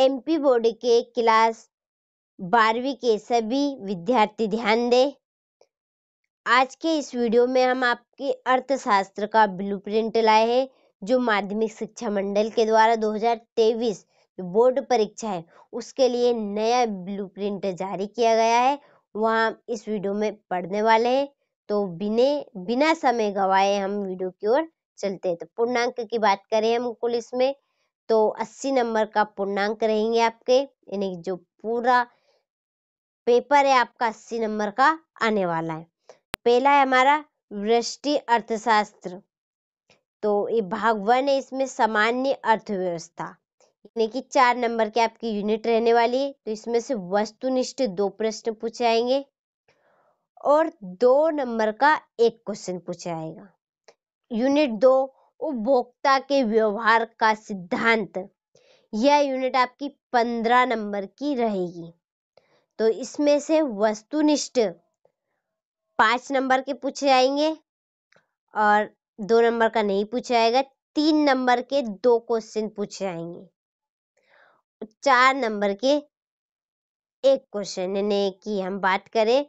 MP board के class बारहवीं के सभी विद्यार्थी ध्यान दें आज के इस वीडियो में हम आपके अर्थशास्त्र का ब्लूप्रिंट लाए हैं जो माध्यमिक शिक्षा मंडल के द्वारा 2023 बोर्ड परीक्षा है उसके लिए नया ब्लूप्रिंट जारी किया गया है वह हम इस वीडियो में पढ़ने वाले हैं तो बिने बिना समय गवाए हम वीडियो की ओर चलते हैं तो पूर्णांक की बात करें हम कुल इसमें तो 80 नंबर का पूर्णांक रहेंगे आपके यानी जो पूरा पेपर है आपका अस्सी नंबर का आने वाला है पहला है हमारा वृष्टि अर्थशास्त्र तो ये भाग वन है इसमें सामान्य अर्थव्यवस्था यानी कि चार नंबर की आपकी यूनिट रहने वाली है तो इसमें से वस्तुनिष्ठ दो प्रश्न पूछे आएंगे और दो नंबर का एक क्वेश्चन पूछा आएगा यूनिट दो उपभोक्ता के व्यवहार का सिद्धांत यह यूनिट आपकी पंद्रह नंबर की रहेगी तो इसमें से वस्तुनिष्ठ पांच नंबर के पूछे जाएंगे और दो नंबर का नहीं पूछा जाएगा तीन नंबर के दो क्वेश्चन पूछे जाएंगे चार नंबर के एक क्वेश्चन यानी कि हम बात करें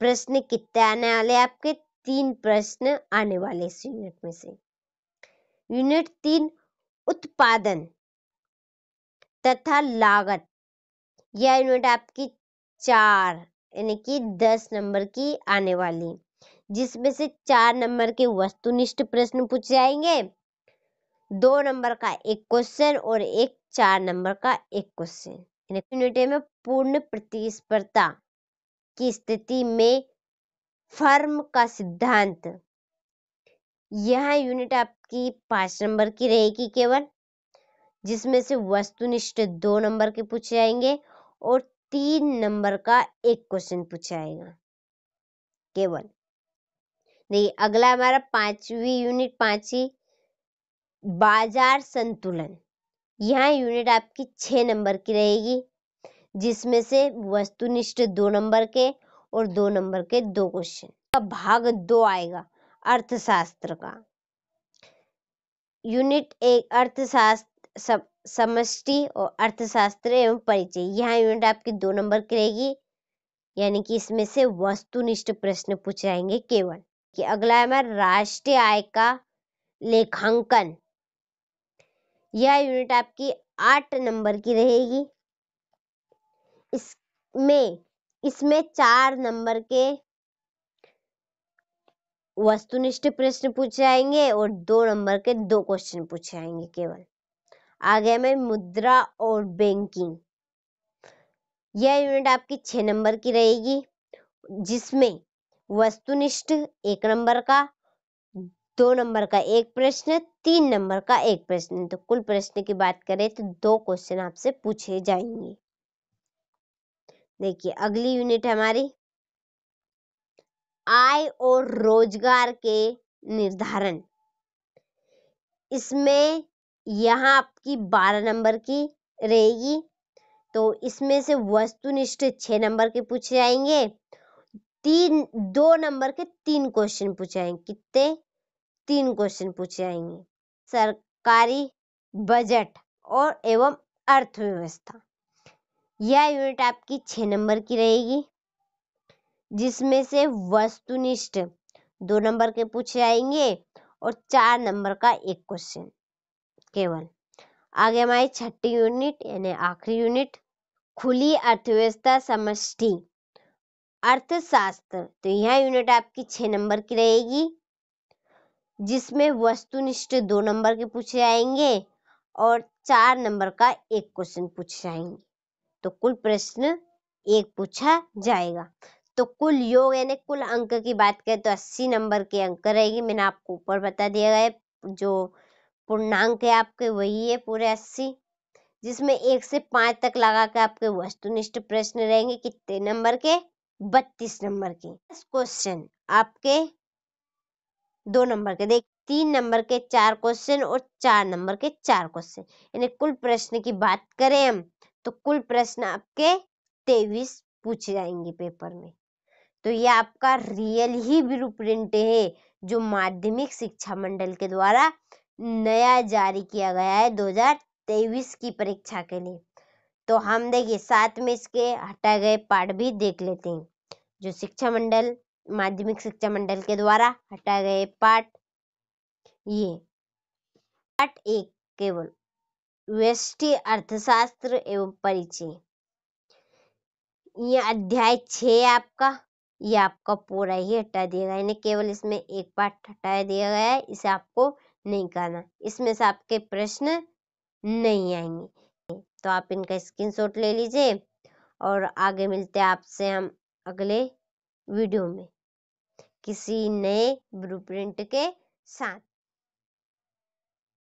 प्रश्न कितने आने वाले आपके तीन प्रश्न आने वाले इस यूनिट में से यूनिट तीन उत्पादन तथा लागत यह यूनिट आपकी चार यानी कि दस नंबर की आने वाली जिसमें से चार नंबर के वस्तुनिष्ठ प्रश्न पूछे जाएंगे दो नंबर का एक क्वेश्चन और एक चार नंबर का एक क्वेश्चन यूनिट में पूर्ण प्रतिस्पर्धा की स्थिति में फर्म का सिद्धांत यह यूनिट आप की पांच नंबर की रहेगी केवल जिसमें से वस्तुनिष्ठ दो नंबर के पूछे जाएंगे और तीन नंबर का एक क्वेश्चन पूछा जाएगा केवल देखिए अगला हमारा पांचवी यूनिट ही बाजार संतुलन यहाँ यूनिट आपकी छह नंबर की रहेगी जिसमें से वस्तुनिष्ठ दो नंबर के और दो नंबर के दो क्वेश्चन का भाग दो आएगा अर्थशास्त्र का यूनिट एक अर्थशास्त्र समष्टि और अर्थशास्त्र एवं परिचय यह यूनिट आपकी दो नंबर की रहेगी यानी कि इसमें से वस्तुनिष्ठ प्रश्न पूछ जाएंगे केवल कि अगला है हमारा राष्ट्रीय आय का लेखांकन यह यूनिट आपकी आठ नंबर की रहेगी इसमें इसमें चार नंबर के वस्तुनिष्ठ प्रश्न पूछे आएंगे और दो नंबर के दो क्वेश्चन पूछे आएंगे केवल आगे में मुद्रा और बैंकिंग यह यूनिट आपकी छह नंबर की रहेगी जिसमें वस्तुनिष्ठ एक नंबर का दो नंबर का एक प्रश्न तीन नंबर का एक प्रश्न तो कुल प्रश्न की बात करें तो दो क्वेश्चन आपसे पूछे जाएंगे देखिए अगली यूनिट हमारी आय और रोजगार के निर्धारण इसमें यहाँ आपकी बारह नंबर की रहेगी तो इसमें से वस्तुनिष्ठ छः नंबर के पूछे जाएंगे तीन दो नंबर के तीन क्वेश्चन पूछे जाएंगे कितने तीन क्वेश्चन पूछे जाएंगे सरकारी बजट और एवं अर्थव्यवस्था यह यूनिट आपकी छः नंबर की रहेगी जिसमें से वस्तुनिष्ठ दो नंबर के पूछे आएंगे और चार नंबर का एक क्वेश्चन केवल आगे हमारी छठी यूनिट यानी आखिरी यूनिट खुली अर्थव्यवस्था समष्टि अर्थशास्त्र तो यह यूनिट आपकी छह नंबर की रहेगी जिसमें वस्तुनिष्ठ दो नंबर के पूछे आएंगे और चार नंबर का एक क्वेश्चन पूछे जाएंगे तो कुल प्रश्न एक पूछा जाएगा तो कुल योग यानी कुल अंक की बात करें तो अस्सी नंबर के अंक रहेगी मैंने आपको ऊपर बता दिया गया है जो पूर्णांक है आपके वही है पूरे अस्सी जिसमें एक से पांच तक लगा के आपके वस्तुनिष्ठ प्रश्न रहेंगे कितने नंबर के बत्तीस नंबर के क्वेश्चन आपके दो नंबर के देख तीन नंबर के चार क्वेश्चन और चार नंबर के चार क्वेश्चन यानी कुल प्रश्न की बात करें हम तो कुल प्रश्न आपके तेईस पूछे जाएंगे पेपर में तो ये आपका रियल ही ब्लू प्रिंट है जो माध्यमिक शिक्षा मंडल के द्वारा नया जारी किया गया है 2023 की परीक्षा के लिए तो हम देखिए साथ में इसके हटाए गए पार्ट भी देख लेते हैं जो शिक्षा मंडल माध्यमिक शिक्षा मंडल के द्वारा हटाए गए पार्ट ये पार्ट एक केवल यूएसटी अर्थशास्त्र एवं परिचय ये अध्याय छ आपका ये आपका पूरा ही हटा दिया गया यानी केवल इसमें एक पार्ट हटा दिया गया है इसे आपको नहीं करना इसमें से आपके प्रश्न नहीं आएंगे तो आप इनका शॉट ले लीजिए और आगे मिलते हैं आपसे हम अगले वीडियो में किसी नए ब्लूप्रिंट के साथ